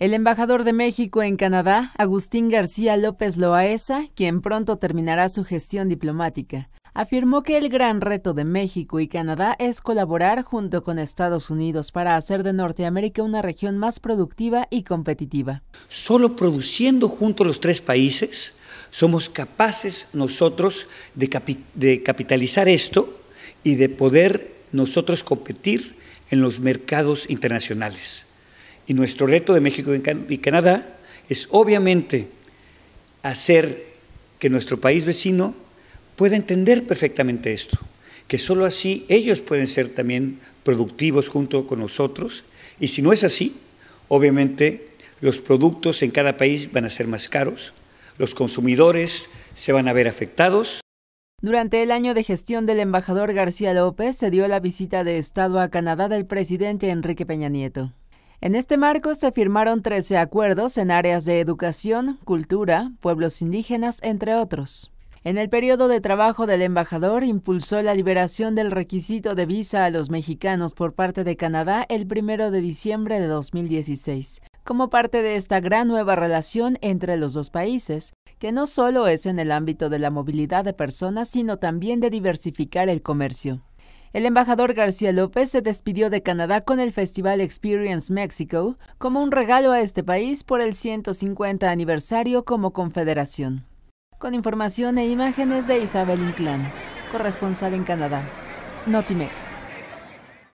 El embajador de México en Canadá, Agustín García López Loaesa, quien pronto terminará su gestión diplomática, afirmó que el gran reto de México y Canadá es colaborar junto con Estados Unidos para hacer de Norteamérica una región más productiva y competitiva. Solo produciendo junto los tres países somos capaces nosotros de capitalizar esto y de poder nosotros competir en los mercados internacionales. Y nuestro reto de México y, Canadá es obviamente hacer que nuestro país vecino pueda entender perfectamente esto, que solo así ellos pueden ser también productivos junto con nosotros. Y si no es así, obviamente los productos en cada país van a ser más caros, los consumidores se van a ver afectados. Durante el año de gestión del embajador García López se dio la visita de Estado a Canadá del presidente Enrique Peña Nieto. En este marco se firmaron 13 acuerdos en áreas de educación, cultura, pueblos indígenas, entre otros. En el periodo de trabajo del embajador impulsó la liberación del requisito de visa a los mexicanos por parte de Canadá el 1 de diciembre de 2016, como parte de esta gran nueva relación entre los dos países, que no solo es en el ámbito de la movilidad de personas, sino también de diversificar el comercio. El embajador García López se despidió de Canadá con el Festival Experience Mexico como un regalo a este país por el 150 aniversario como confederación. Con información e imágenes de Isabel Inclán, corresponsal en Canadá, Notimex.